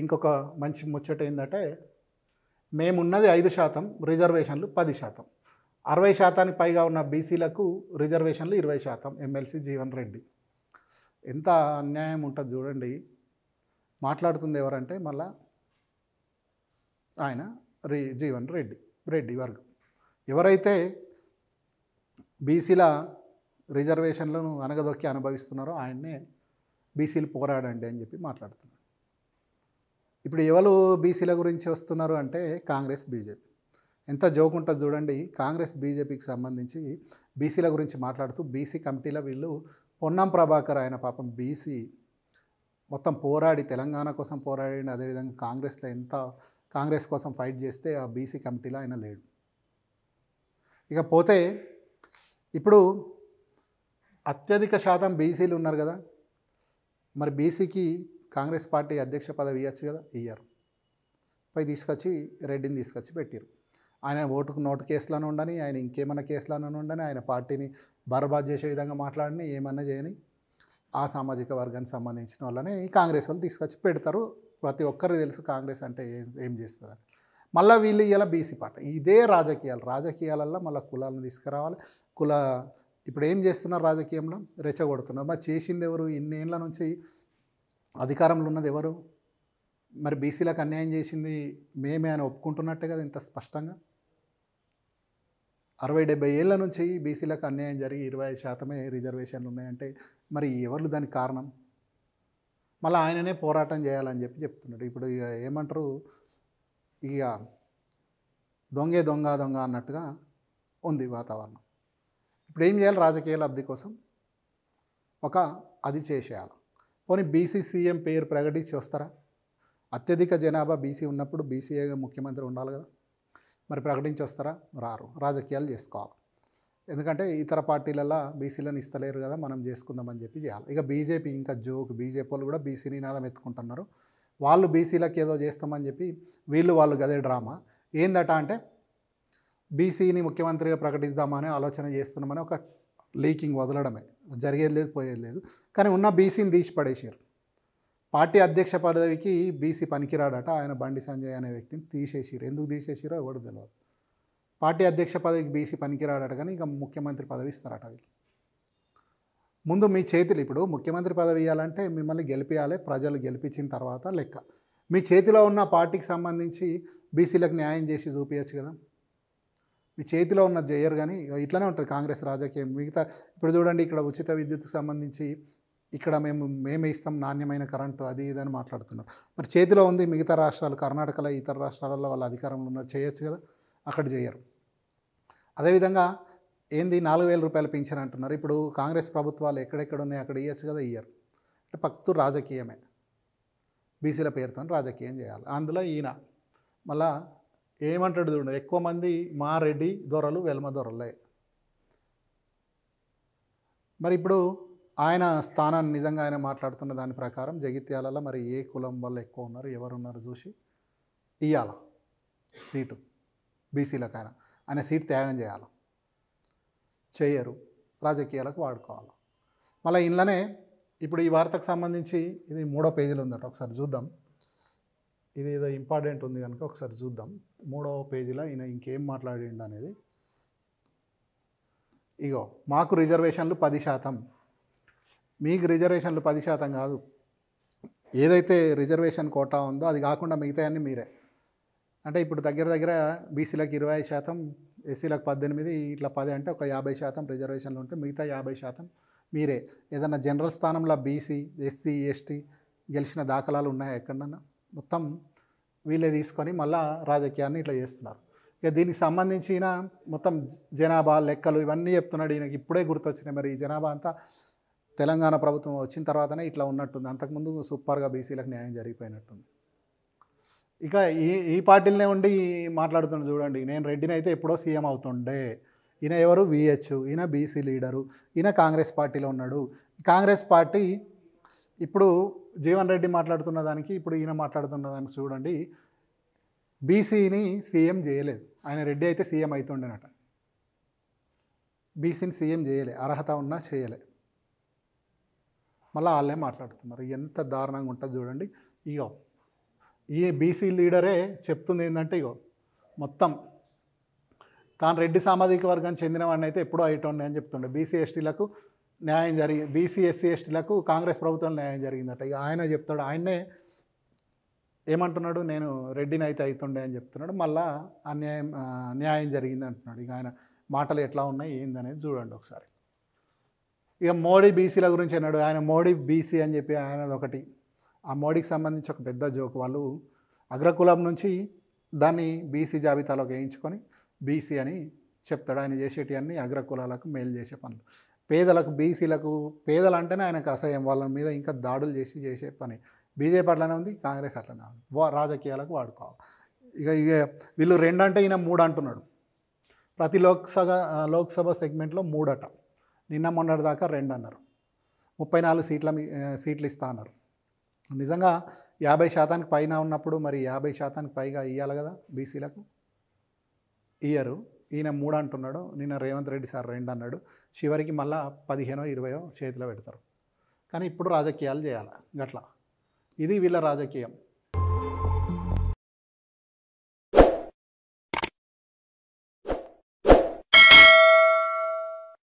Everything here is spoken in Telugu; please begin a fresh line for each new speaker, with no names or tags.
ఇంకొక మంచి ముచ్చట ఏంటంటే మేమున్నది ఐదు శాతం రిజర్వేషన్లు పది శాతం అరవై శాతానికి పైగా ఉన్న బీసీలకు రిజర్వేషన్లు ఇరవై శాతం ఎమ్మెల్సీ జీవన్ రెడ్డి ఎంత అన్యాయం ఉంటుంది చూడండి మాట్లాడుతుంది ఎవరంటే మళ్ళా ఆయన రి జీవన్ రెడ్డి రెడ్డి వర్గం ఎవరైతే బీసీల రిజర్వేషన్లను అనగదొక్కి అనుభవిస్తున్నారో ఆయన్నే బీసీలు పోరాడండి అని చెప్పి మాట్లాడుతున్నాడు ఇప్పుడు ఎవరు బీసీల గురించి వస్తున్నారు అంటే కాంగ్రెస్ బీజేపీ ఎంత జోక్ ఉంటుంది చూడండి కాంగ్రెస్ బీజేపీకి సంబంధించి బీసీల గురించి మాట్లాడుతూ బీసీ కమిటీల వీళ్ళు పొన్నం ప్రభాకర్ ఆయన పాపం బీసీ మొత్తం పోరాడి తెలంగాణ కోసం పోరాడి అదేవిధంగా కాంగ్రెస్లో ఎంత కాంగ్రెస్ కోసం ఫైట్ చేస్తే ఆ బీసీ కమిటీలో ఆయన లేడు ఇకపోతే ఇప్పుడు అత్యధిక శాతం బీసీలు ఉన్నారు కదా మరి బీసీకి కాంగ్రెస్ పార్టీ అధ్యక్ష పదవి ఇవ్వచ్చు కదా ఇయ్యారు పై తీసుకొచ్చి రెడ్డిని తీసుకొచ్చి పెట్టారు ఆయన ఓటుకు నోటు కేసులను ఉండని ఆయన ఇంకేమైనా కేసులను ఉండని ఆయన పార్టీని బర్బాద్ చేసే విధంగా మాట్లాడని ఏమన్నా చేయని ఆ సామాజిక వర్గానికి సంబంధించిన వాళ్ళని కాంగ్రెస్ వాళ్ళు తీసుకొచ్చి పెడతారు ప్రతి ఒక్కరు తెలుసు కాంగ్రెస్ అంటే ఏం ఏం చేస్తుందని మళ్ళీ వీళ్ళు ఇలా బీసీ పార్టీ ఇదే రాజకీయాలు రాజకీయాలల్లో మళ్ళీ కులాలను తీసుకురావాలి కుల ఇప్పుడు ఏం చేస్తున్నారు రాజకీయంలో రెచ్చగొడుతున్నారు మరి చేసింది ఎవరు ఇన్నేళ్ళ నుంచి అధికారంలో ఉన్నది ఎవరు మరి బీసీలకు అన్యాయం చేసింది మేమే అని ఒప్పుకుంటున్నట్టే కదా ఇంత స్పష్టంగా అరవై డెబ్బై ఏళ్ళ నుంచి బీసీలకు అన్యాయం జరిగి ఇరవై శాతమే రిజర్వేషన్లు ఉన్నాయంటే మరి ఎవరు దానికి కారణం మళ్ళీ ఆయననే పోరాటం చేయాలని చెప్పి చెప్తున్నాడు ఇప్పుడు ఇక ఏమంటారు ఇక దొంగే దొంగ దొంగ అన్నట్టుగా ఉంది వాతావరణం ఇప్పుడు ఏం చేయాలి రాజకీయ లబ్ధి కోసం ఒక అది చేసేయాలి పోనీ బీసీ సీఎం పేరు ప్రకటించి వస్తారా అత్యధిక జనాభా బీసీ ఉన్నప్పుడు బీసీఏగా ముఖ్యమంత్రి ఉండాలి కదా మరి ప్రకటించి వస్తారా రారు రాజకీయాలు చేసుకోవాలి ఎందుకంటే ఇతర పార్టీలలో బీసీలను ఇస్తలేరు కదా మనం చేసుకుందామని చెప్పి చేయాలి ఇక బీజేపీ ఇంకా జోక్ బీజేపీ వాళ్ళు కూడా బీసీని నాదం ఎత్తుకుంటున్నారు వాళ్ళు బీసీలకు ఏదో చేస్తామని చెప్పి వీళ్ళు వాళ్ళు గదే డ్రామా ఏందట అంటే బీసీని ముఖ్యమంత్రిగా ప్రకటిద్దామని ఆలోచన చేస్తున్నామని ఒక లీకింగ్ వదలడమే జరిగేది లేదు పోయేది లేదు కానీ ఉన్న బీసీని తీసి పడేసారు పార్టీ అధ్యక్ష పదవికి బీసీ పనికిరాడట ఆయన బండి సంజయ్ అనే వ్యక్తిని తీసేసిరు ఎందుకు తీసేసిరో ఎవరు తెలియదు పార్టీ అధ్యక్ష పదవికి బీసీ పనికిరాడట కానీ ఇక ముఖ్యమంత్రి పదవి ఇస్తారట వీళ్ళు ముందు మీ చేతులు ఇప్పుడు ముఖ్యమంత్రి పదవి ఇవ్వాలంటే మిమ్మల్ని గెలిపించాలి ప్రజలు గెలిపించిన తర్వాత లెక్క మీ చేతిలో ఉన్న పార్టీకి సంబంధించి బీసీలకు న్యాయం చేసి చూపించచ్చు కదా మీ చేతిలో ఉన్నది చేయరు కానీ ఇట్లానే ఉంటుంది కాంగ్రెస్ రాజకీయం మిగతా ఇప్పుడు చూడండి ఇక్కడ ఉచిత విద్యుత్కు సంబంధించి ఇక్కడ మేము మేమే ఇస్తాం నాణ్యమైన కరెంటు అది ఇదని మాట్లాడుతున్నారు మరి చేతిలో ఉంది మిగతా రాష్ట్రాలు కర్ణాటకలో ఇతర రాష్ట్రాలలో వాళ్ళ అధికారంలో ఉన్నారు చేయొచ్చు కదా అక్కడ చేయరు అదేవిధంగా ఏంది నాలుగు వేల రూపాయలు పెంచారు అంటున్నారు ఇప్పుడు కాంగ్రెస్ ప్రభుత్వాలు ఎక్కడెక్కడ ఉన్నాయి అక్కడ ఇయ్యచ్చు కదా ఇయ్యరు అంటే పక్తు రాజకీయమే బీసీల పేరుతో రాజకీయం చేయాలి అందులో ఈయన మళ్ళా ఏమంటాడు చూడండి ఎక్కువ మంది మా రెడ్డి దొరలు వెల్మ దొరలే మరి ఇప్పుడు ఆయన స్థానాన్ని నిజంగా ఆయన మాట్లాడుతున్న దాని ప్రకారం జగిత్యాలలో మరి ఏ కులం వాళ్ళు ఎక్కువ ఉన్నారు ఎవరు ఉన్నారు చూసి ఇయ్యాల సీటు బీసీలకు ఆయన ఆయన సీట్ త్యాగం చేయాలి చేయరు రాజకీయాలకు వాడుకోవాలి మళ్ళీ ఇంట్లోనే ఇప్పుడు ఈ వార్తకు సంబంధించి ఇది మూడో పేజీలో ఉందట ఒకసారి చూద్దాం ఇది ఏదో ఇంపార్టెంట్ ఉంది కనుక ఒకసారి చూద్దాం మూడవ పేజీలో ఈయన ఇంకేం మాట్లాడిండు అనేది ఇగో మాకు రిజర్వేషన్లు పది శాతం మీకు రిజర్వేషన్లు పది శాతం కాదు ఏదైతే రిజర్వేషన్ కోటా ఉందో అది కాకుండా మిగతాయన్నీ మీరే అంటే ఇప్పుడు దగ్గర దగ్గర బీసీలకు ఇరవై శాతం ఎస్సీలకు పద్దెనిమిది ఇట్లా పది అంటే ఒక యాభై శాతం రిజర్వేషన్లు ఉంటే మిగతా యాభై శాతం మీరే ఏదన్నా జనరల్ స్థానంలో బీసీ ఎస్సీ ఎస్టీ గెలిచిన దాఖలాలు ఉన్నాయా ఎక్కడన్నా మొత్తం వీళ్ళే తీసుకొని మళ్ళా రాజకీయాన్ని ఇట్లా చేస్తున్నారు ఇక దీనికి సంబంధించిన మొత్తం జనాభా లెక్కలు ఇవన్నీ చెప్తున్నాడు ఈయనకి ఇప్పుడే గుర్తొచ్చినాయి మరి ఈ జనాభా అంతా తెలంగాణ ప్రభుత్వం వచ్చిన తర్వాతనే ఇట్లా ఉన్నట్టుంది అంతకుముందు సూపర్గా బీసీలకు న్యాయం జరిగిపోయినట్టుంది ఇక ఈ ఈ పార్టీలనే ఉండి మాట్లాడుతున్నాడు చూడండి నేను రెడ్డిని అయితే ఎప్పుడో సీఎం అవుతుండే ఈయన ఎవరు విహెచ్ ఈయన బీసీ లీడరు ఈయన కాంగ్రెస్ పార్టీలో ఉన్నాడు కాంగ్రెస్ పార్టీ ఇప్పుడు జీవన్ రెడ్డి మాట్లాడుతున్న దానికి ఇప్పుడు ఈయన మాట్లాడుతున్న దానికి చూడండి బీసీని సీఎం చేయలేదు ఆయన రెడ్డి అయితే సీఎం అవుతుండేనట బీసీని సీఎం చేయలే అర్హత ఉన్నా చేయలే మళ్ళీ వాళ్ళే మాట్లాడుతున్నారు ఎంత దారుణంగా ఉంటుంది చూడండి ఇగో ఈ బీసీ లీడరే చెప్తుంది ఏంటంటే ఇగో మొత్తం తాను రెడ్డి సామాజిక వర్గానికి వాడిని అయితే ఎప్పుడూ అయిటోండి అని చెప్తుండే బీసీ ఎస్టీలకు న్యాయం జరిగి బీసీ ఎస్సీ ఎస్టీలకు కాంగ్రెస్ ప్రభుత్వం న్యాయం జరిగిందట ఇక ఆయన చెప్తాడు ఆయనే ఏమంటున్నాడు నేను రెడ్డిని అయితే అవుతుండే అని చెప్తున్నాడు మళ్ళా అన్యాయం న్యాయం జరిగింది అంటున్నాడు ఇక ఆయన మాటలు ఎట్లా ఉన్నాయి ఏందనేది చూడండి ఒకసారి ఇక మోడీ బీసీల గురించి అన్నాడు ఆయన మోడీ బీసీ అని చెప్పి ఆయన ఒకటి ఆ మోడీకి సంబంధించి ఒక పెద్ద జోక్ వాళ్ళు అగ్రకులం నుంచి దాన్ని బీసీ జాబితాలోకి వేయించుకొని బీసీ అని చెప్తాడు ఆయన చేసేటివన్నీ అన్ని అగ్రకులాలకు మేలు చేసే పనులు పేదలకు బీసీలకు పేదలు అంటేనే ఆయనకు అసహ్యం వాళ్ళ మీద ఇంకా దాడులు చేసి చేసే పని బీజేపీ అట్లనే ఉంది కాంగ్రెస్ అట్లనే ఉంది రాజకీయాలకు వాడుకోవాలి ఇక ఇక వీళ్ళు రెండు అంటే ఈయన మూడు అంటున్నాడు ప్రతి లోక్సభ లోక్సభ సెగ్మెంట్లో మూడట నిన్న మొన్నటి దాకా రెండు అన్నారు ముప్పై నాలుగు సీట్ల సీట్లు ఇస్తా అన్నారు నిజంగా యాభై శాతానికి పైన ఉన్నప్పుడు మరి యాభై శాతానికి పైగా ఇవ్వాలి కదా బీసీలకు ఇయ్యరు ఈయన మూడు అంటున్నాడు నిన్న రేవంత్ రెడ్డి సార్ రెండు అన్నాడు చివరికి మళ్ళా పదిహేనో ఇరవయో చేతిలో పెడతారు కానీ ఇప్పుడు రాజకీయాలు చేయాలి గట్లా ఇది వీళ్ళ రాజకీయం